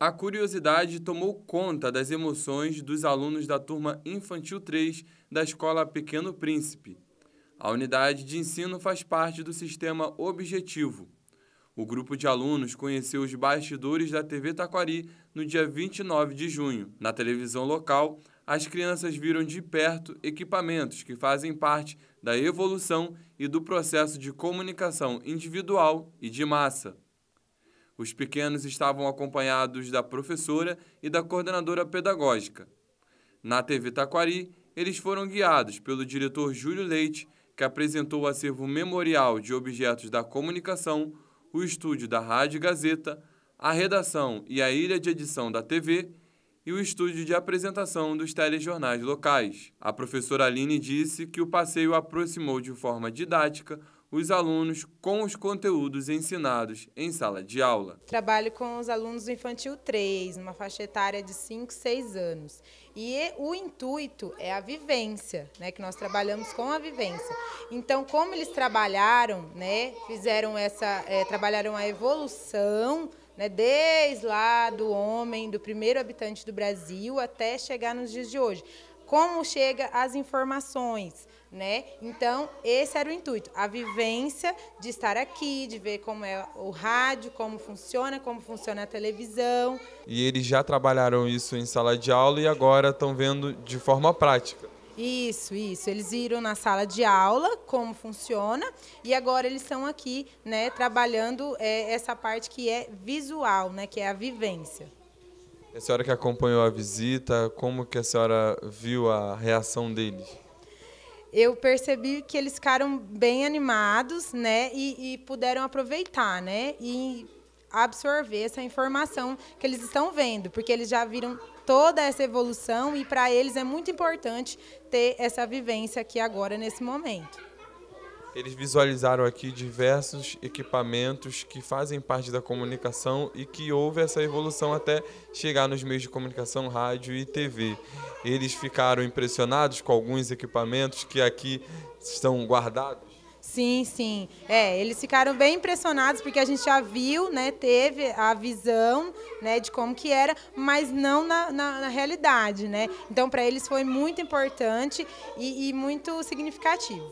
A curiosidade tomou conta das emoções dos alunos da turma Infantil 3 da Escola Pequeno Príncipe. A unidade de ensino faz parte do sistema Objetivo. O grupo de alunos conheceu os bastidores da TV Taquari no dia 29 de junho. Na televisão local, as crianças viram de perto equipamentos que fazem parte da evolução e do processo de comunicação individual e de massa. Os pequenos estavam acompanhados da professora e da coordenadora pedagógica. Na TV Taquari, eles foram guiados pelo diretor Júlio Leite, que apresentou o acervo memorial de objetos da comunicação, o estúdio da Rádio Gazeta, a redação e a ilha de edição da TV e o estúdio de apresentação dos telejornais locais. A professora Aline disse que o passeio aproximou de forma didática os alunos com os conteúdos ensinados em sala de aula. Trabalho com os alunos do infantil 3, numa faixa etária de 5, 6 anos. E o intuito é a vivência, né, que nós trabalhamos com a vivência. Então, como eles trabalharam, né, fizeram essa, é, trabalharam a evolução né, desde lá do homem, do primeiro habitante do Brasil até chegar nos dias de hoje. Como chega as informações? né? Então, esse era o intuito, a vivência de estar aqui, de ver como é o rádio, como funciona, como funciona a televisão. E eles já trabalharam isso em sala de aula e agora estão vendo de forma prática. Isso, isso. Eles viram na sala de aula como funciona e agora eles estão aqui, né, trabalhando é, essa parte que é visual, né, que é a vivência. A senhora que acompanhou a visita, como que a senhora viu a reação deles? eu percebi que eles ficaram bem animados, né? E, e, puderam aproveitar, né? E absorver essa informação que eles estão vendo, porque eles já viram toda essa evolução e para eles é muito importante ter essa vivência aqui agora nesse momento. Eles visualizaram aqui diversos equipamentos que fazem parte da comunicação e que houve essa evolução até chegar nos meios de comunicação, rádio e TV. Eles ficaram impressionados com alguns equipamentos que aqui estão guardados. Sim, sim. É, eles ficaram bem impressionados porque a gente já viu, né, teve a visão, né, de como que era, mas não na, na, na realidade, né? Então para eles foi muito importante e, e muito significativo.